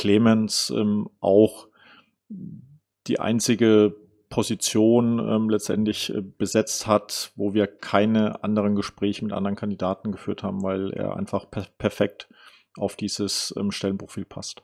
Clemens ähm, auch die einzige Position ähm, letztendlich äh, besetzt hat, wo wir keine anderen Gespräche mit anderen Kandidaten geführt haben, weil er einfach per perfekt auf dieses ähm, Stellenprofil passt.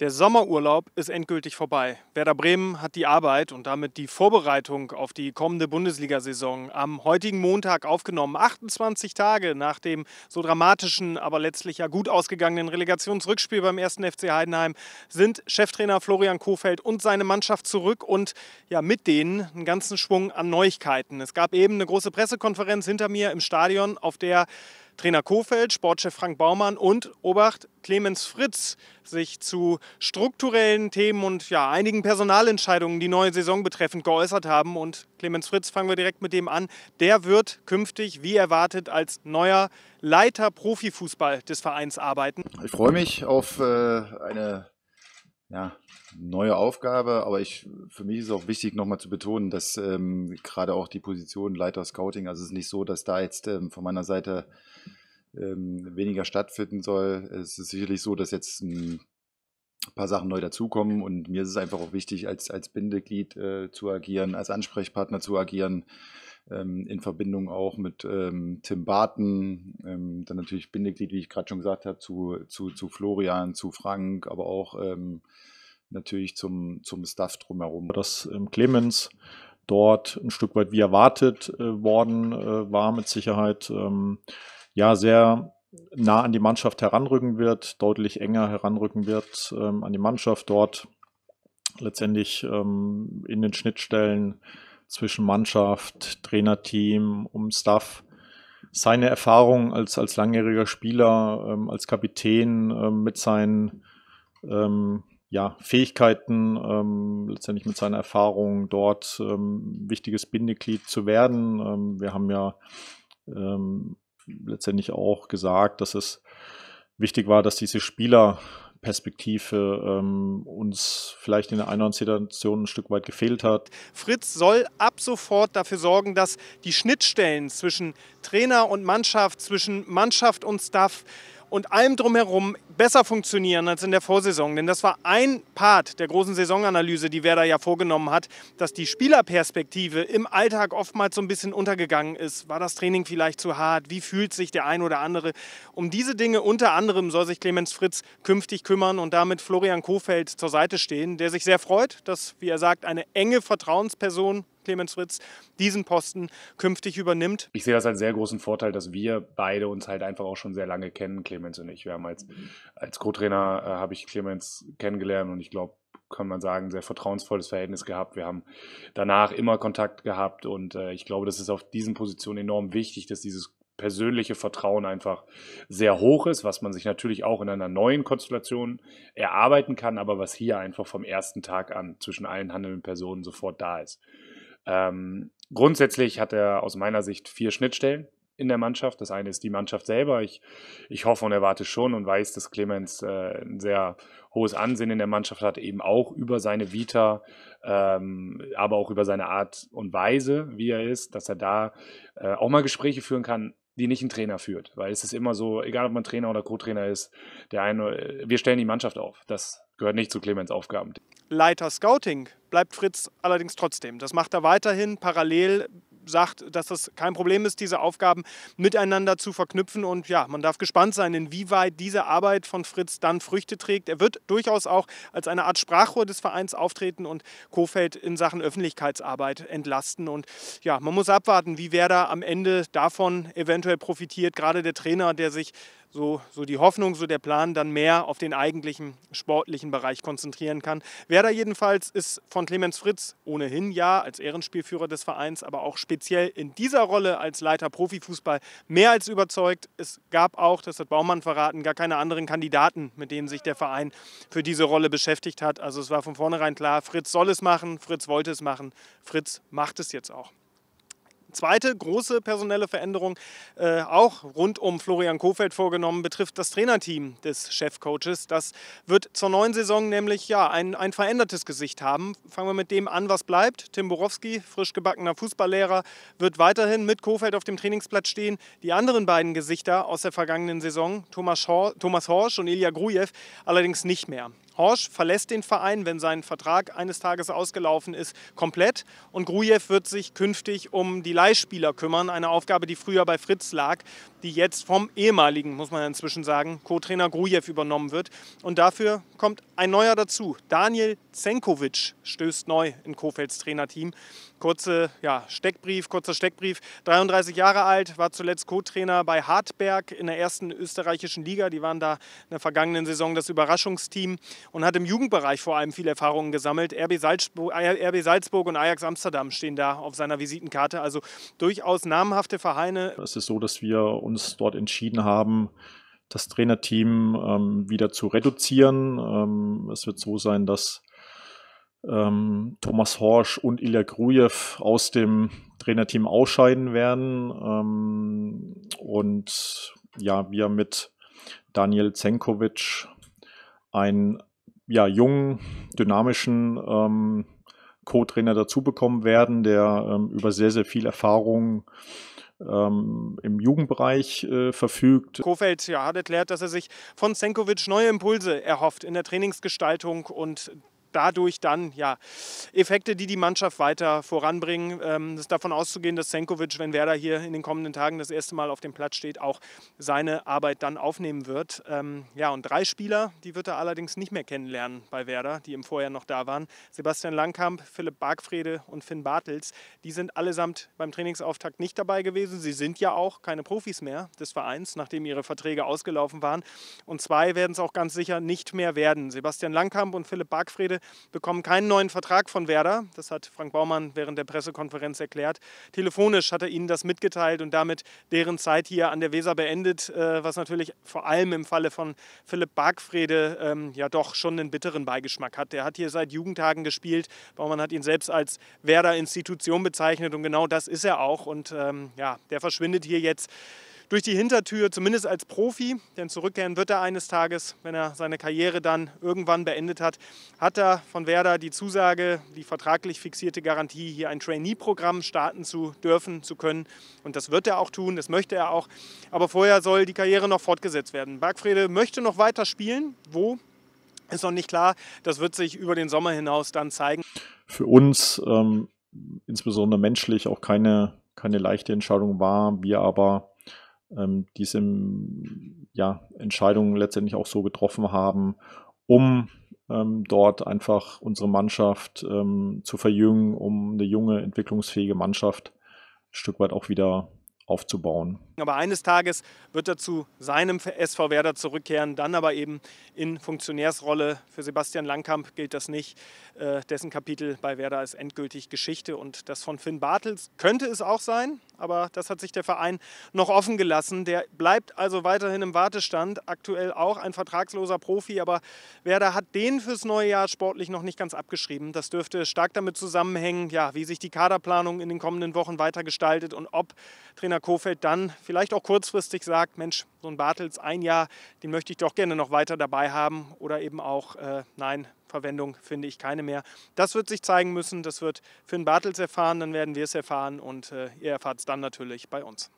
Der Sommerurlaub ist endgültig vorbei. Werder Bremen hat die Arbeit und damit die Vorbereitung auf die kommende Bundesliga-Saison am heutigen Montag aufgenommen. 28 Tage nach dem so dramatischen, aber letztlich ja gut ausgegangenen Relegationsrückspiel beim ersten FC Heidenheim sind Cheftrainer Florian Kofeld und seine Mannschaft zurück und ja mit denen einen ganzen Schwung an Neuigkeiten. Es gab eben eine große Pressekonferenz hinter mir im Stadion, auf der Trainer Kofeld, Sportchef Frank Baumann und Obacht Clemens Fritz sich zu strukturellen Themen und ja, einigen Personalentscheidungen, die neue Saison betreffend, geäußert haben. Und Clemens Fritz, fangen wir direkt mit dem an, der wird künftig, wie erwartet, als neuer Leiter Profifußball des Vereins arbeiten. Ich freue mich auf äh, eine ja, neue Aufgabe, aber ich, für mich ist es auch wichtig, nochmal zu betonen, dass ähm, gerade auch die Position Leiter Scouting, also es ist nicht so, dass da jetzt ähm, von meiner Seite ähm, weniger stattfinden soll. Es ist sicherlich so, dass jetzt ein paar Sachen neu dazukommen und mir ist es einfach auch wichtig, als, als Bindeglied äh, zu agieren, als Ansprechpartner zu agieren, ähm, in Verbindung auch mit ähm, Tim Barton, ähm, dann natürlich Bindeglied, wie ich gerade schon gesagt habe, zu, zu, zu Florian, zu Frank, aber auch ähm, natürlich zum, zum Staff drumherum. Dass ähm, Clemens dort ein Stück weit wie erwartet äh, worden äh, war, mit Sicherheit ähm, ja sehr nah an die Mannschaft heranrücken wird, deutlich enger heranrücken wird an die Mannschaft dort letztendlich in den Schnittstellen zwischen Mannschaft, Trainerteam, um Staff. Seine Erfahrung als, als langjähriger Spieler, ähm, als Kapitän ähm, mit seinen ähm, ja, Fähigkeiten, ähm, letztendlich mit seiner Erfahrung dort ähm, wichtiges Bindeglied zu werden. wir haben ja letztendlich auch gesagt, dass es wichtig war, dass diese Spieler Perspektive ähm, uns vielleicht in der einen oder anderen Situation ein Stück weit gefehlt hat. Fritz soll ab sofort dafür sorgen, dass die Schnittstellen zwischen Trainer und Mannschaft, zwischen Mannschaft und Staff und allem drumherum besser funktionieren als in der Vorsaison. Denn das war ein Part der großen Saisonanalyse, die Werder ja vorgenommen hat, dass die Spielerperspektive im Alltag oftmals so ein bisschen untergegangen ist. War das Training vielleicht zu hart? Wie fühlt sich der ein oder andere? Um diese Dinge unter anderem soll sich Clemens Fritz künftig kümmern und damit Florian Kofeld zur Seite stehen, der sich sehr freut, dass, wie er sagt, eine enge Vertrauensperson Clemens Fritz diesen Posten künftig übernimmt. Ich sehe das als sehr großen Vorteil, dass wir beide uns halt einfach auch schon sehr lange kennen, Clemens und ich. Wir haben als, als Co-Trainer äh, habe ich Clemens kennengelernt und ich glaube, kann man sagen, sehr vertrauensvolles Verhältnis gehabt. Wir haben danach immer Kontakt gehabt und äh, ich glaube, das ist auf diesen Positionen enorm wichtig, dass dieses persönliche Vertrauen einfach sehr hoch ist, was man sich natürlich auch in einer neuen Konstellation erarbeiten kann, aber was hier einfach vom ersten Tag an zwischen allen handelnden Personen sofort da ist. Ähm, grundsätzlich hat er aus meiner Sicht vier Schnittstellen in der Mannschaft. Das eine ist die Mannschaft selber. Ich, ich hoffe und erwarte schon und weiß, dass Clemens äh, ein sehr hohes Ansehen in der Mannschaft hat, eben auch über seine Vita, ähm, aber auch über seine Art und Weise, wie er ist, dass er da äh, auch mal Gespräche führen kann, die nicht ein Trainer führt. Weil es ist immer so, egal ob man Trainer oder Co-Trainer ist, der eine, äh, wir stellen die Mannschaft auf. Das gehört nicht zu Clemens Aufgaben. Leiter Scouting bleibt Fritz allerdings trotzdem. Das macht er weiterhin parallel sagt, dass das kein Problem ist, diese Aufgaben miteinander zu verknüpfen. Und ja, man darf gespannt sein, inwieweit diese Arbeit von Fritz dann Früchte trägt. Er wird durchaus auch als eine Art Sprachrohr des Vereins auftreten und Kofeld in Sachen Öffentlichkeitsarbeit entlasten. Und ja, man muss abwarten, wie wer da am Ende davon eventuell profitiert. Gerade der Trainer, der sich so, so die Hoffnung, so der Plan, dann mehr auf den eigentlichen sportlichen Bereich konzentrieren kann. Werder jedenfalls ist von Clemens Fritz ohnehin ja als Ehrenspielführer des Vereins, aber auch speziell in dieser Rolle als Leiter Profifußball mehr als überzeugt. Es gab auch, das hat Baumann verraten, gar keine anderen Kandidaten, mit denen sich der Verein für diese Rolle beschäftigt hat. Also es war von vornherein klar, Fritz soll es machen, Fritz wollte es machen, Fritz macht es jetzt auch zweite große personelle Veränderung, äh, auch rund um Florian Kofeld vorgenommen, betrifft das Trainerteam des Chefcoaches. Das wird zur neuen Saison nämlich ja, ein, ein verändertes Gesicht haben. Fangen wir mit dem an, was bleibt. Tim Borowski, frisch gebackener Fußballlehrer, wird weiterhin mit Kofeld auf dem Trainingsplatz stehen. Die anderen beiden Gesichter aus der vergangenen Saison, Thomas, Hor Thomas Horsch und Ilya Grujew, allerdings nicht mehr. Horsch verlässt den Verein, wenn sein Vertrag eines Tages ausgelaufen ist, komplett. Und Grujew wird sich künftig um die Leihspieler kümmern. Eine Aufgabe, die früher bei Fritz lag, die jetzt vom ehemaligen, muss man inzwischen sagen, Co-Trainer Grujew übernommen wird. Und dafür kommt ein neuer dazu. Daniel Zenkovic stößt neu in Kofelds Trainerteam. Kurze, ja, Steckbrief, kurzer Steckbrief. 33 Jahre alt, war zuletzt Co-Trainer bei Hartberg in der ersten österreichischen Liga. Die waren da in der vergangenen Saison das Überraschungsteam und hat im Jugendbereich vor allem viel Erfahrungen gesammelt. RB Salzburg, äh, RB Salzburg und Ajax Amsterdam stehen da auf seiner Visitenkarte. Also durchaus namhafte Vereine. Es ist so, dass wir uns dort entschieden haben, das Trainerteam ähm, wieder zu reduzieren. Ähm, es wird so sein, dass ähm, Thomas Horsch und Ilya Grujew aus dem Trainerteam ausscheiden werden. Ähm, und ja, wir mit Daniel Zenkovic einen ja, jungen, dynamischen ähm, Co-Trainer dazu bekommen werden, der ähm, über sehr, sehr viel Erfahrung ähm, im Jugendbereich äh, verfügt. Kofeld ja, hat erklärt, dass er sich von Zenkovic neue Impulse erhofft in der Trainingsgestaltung und dadurch dann ja, Effekte, die die Mannschaft weiter voranbringen. Ähm, es ist davon auszugehen, dass Senkovic, wenn Werder hier in den kommenden Tagen das erste Mal auf dem Platz steht, auch seine Arbeit dann aufnehmen wird. Ähm, ja, und drei Spieler, die wird er allerdings nicht mehr kennenlernen bei Werder, die im Vorjahr noch da waren. Sebastian Langkamp, Philipp Bargfrede und Finn Bartels, die sind allesamt beim Trainingsauftakt nicht dabei gewesen. Sie sind ja auch keine Profis mehr des Vereins, nachdem ihre Verträge ausgelaufen waren. Und zwei werden es auch ganz sicher nicht mehr werden. Sebastian Langkamp und Philipp Bargfrede bekommen keinen neuen Vertrag von Werder. Das hat Frank Baumann während der Pressekonferenz erklärt. Telefonisch hat er ihnen das mitgeteilt und damit deren Zeit hier an der Weser beendet, äh, was natürlich vor allem im Falle von Philipp Bargfrede ähm, ja doch schon einen bitteren Beigeschmack hat. Der hat hier seit Jugendtagen gespielt. Baumann hat ihn selbst als Werder-Institution bezeichnet und genau das ist er auch. Und ähm, ja, der verschwindet hier jetzt durch die Hintertür, zumindest als Profi, denn zurückkehren wird er eines Tages, wenn er seine Karriere dann irgendwann beendet hat, hat er von Werder die Zusage, die vertraglich fixierte Garantie, hier ein Trainee-Programm starten zu dürfen, zu können. Und das wird er auch tun, das möchte er auch. Aber vorher soll die Karriere noch fortgesetzt werden. Bergfrede möchte noch weiter spielen. Wo? Ist noch nicht klar. Das wird sich über den Sommer hinaus dann zeigen. Für uns, ähm, insbesondere menschlich, auch keine, keine leichte Entscheidung war. Wir aber ähm, diese ja, Entscheidungen letztendlich auch so getroffen haben, um ähm, dort einfach unsere Mannschaft ähm, zu verjüngen, um eine junge, entwicklungsfähige Mannschaft ein Stück weit auch wieder aufzubauen. Aber eines Tages wird er zu seinem SV Werder zurückkehren, dann aber eben in Funktionärsrolle. Für Sebastian Langkamp gilt das nicht. Äh, dessen Kapitel bei Werder ist endgültig Geschichte und das von Finn Bartels könnte es auch sein aber das hat sich der Verein noch offen gelassen. Der bleibt also weiterhin im Wartestand, aktuell auch ein vertragsloser Profi, aber Werder hat den fürs neue Jahr sportlich noch nicht ganz abgeschrieben. Das dürfte stark damit zusammenhängen, ja, wie sich die Kaderplanung in den kommenden Wochen weiter gestaltet und ob Trainer Kofeld dann vielleicht auch kurzfristig sagt, Mensch, so ein Bartels ein Jahr, den möchte ich doch gerne noch weiter dabei haben oder eben auch, äh, nein, Verwendung finde ich keine mehr. Das wird sich zeigen müssen, das wird Finn Bartels erfahren, dann werden wir es erfahren und äh, ihr erfahrt es dann natürlich bei uns.